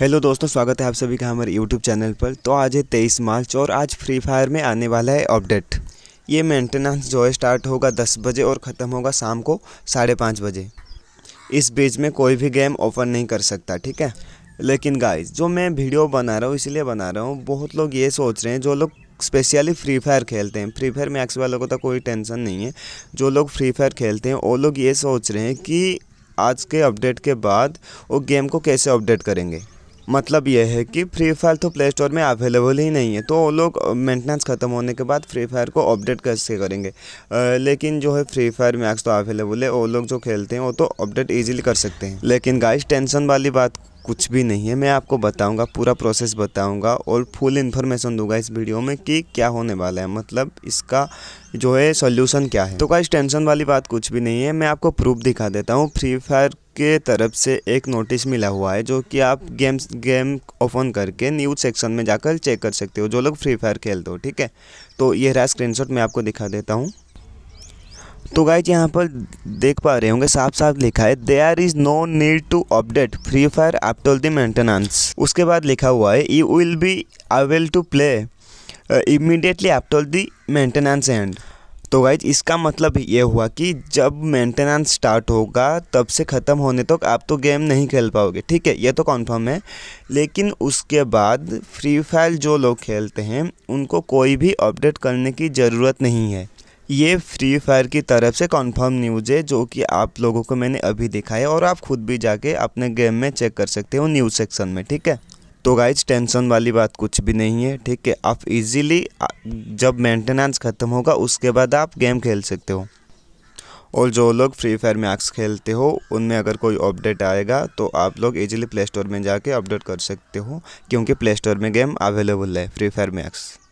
hello दोस्तों स्वागत है आप सभी का हमारे यूट्यूब चैनल पर तो आज है तेईस मार्च और आज फ्री फायर में आने वाला है अपडेट ये मेंटेनेंस जो है स्टार्ट होगा दस बजे और ख़त्म होगा शाम को साढ़े पाँच बजे इस बीच में कोई भी गेम ओपन नहीं कर सकता ठीक है लेकिन गाइस जो मैं वीडियो बना रहा हूँ इसलिए बना रहा हूँ बहुत लोग ये सोच रहे हैं जो लोग स्पेशली फ्री फायर खेलते हैं फ्री फायर में वालों को तो कोई टेंशन नहीं है जो लोग फ्री फायर खेलते हैं वो लोग ये सोच रहे हैं कि आज के अपडेट के बाद वो गेम को कैसे अपडेट करेंगे मतलब यह है कि फ्री फायर तो प्ले स्टोर में अवेलेबल ही नहीं है तो वो लोग मेंटेनेंस ख़त्म होने के बाद फ्री फायर को अपडेट कैसे करेंगे आ, लेकिन जो है फ्री फायर मैक्स तो अवेलेबल है वो लोग जो खेलते हैं वो तो अपडेट ईजिली कर सकते हैं लेकिन गाइस टेंशन वाली बात कुछ भी नहीं है मैं आपको बताऊंगा पूरा प्रोसेस बताऊंगा और फुल इन्फॉर्मेशन दूंगा इस वीडियो में कि क्या होने वाला है मतलब इसका जो है सॉल्यूशन क्या है तो गाइस टेंशन वाली बात कुछ भी नहीं है मैं आपको प्रूफ दिखा देता हूँ फ्री फायर के तरफ से एक नोटिस मिला हुआ है जो कि आप गेम्स गेम ओपन करके न्यूज़ सेक्शन में जाकर चेक कर सकते हो जो लोग फ्री फायर खेलते हो ठीक है तो ये रहा स्क्रीनशॉट मैं आपको दिखा देता हूँ तो गाइज यहाँ पर देख पा रहे होंगे साफ साफ लिखा है there is no need to update free fire after the maintenance उसके बाद लिखा हुआ है you will be able to play immediately after the maintenance and तो गाइज इसका मतलब ये हुआ कि जब मेंटेनेंस स्टार्ट होगा तब से ख़त्म होने तक तो आप तो गेम नहीं खेल पाओगे ठीक है ये तो कॉन्फर्म है लेकिन उसके बाद फ्री फायर जो लोग खेलते हैं उनको कोई भी अपडेट करने की ज़रूरत नहीं है ये फ्री फायर की तरफ से कॉन्फर्म न्यूज़ है जो कि आप लोगों को मैंने अभी दिखाया और आप खुद भी जाके अपने गेम में चेक कर सकते हो न्यूज़ सेक्शन में ठीक है तो गाइज टेंशन वाली बात कुछ भी नहीं है ठीक है आप इजीली जब मेंटेनेंस ख़त्म होगा उसके बाद आप गेम खेल सकते हो और जो लोग फ्री फायर में आक्स खेलते हो उनमें अगर कोई अपडेट आएगा तो आप लोग इजीली प्ले स्टोर में जाके अपडेट कर सकते हो क्योंकि प्ले स्टोर में गेम अवेलेबल है फ्री फायर में आक्स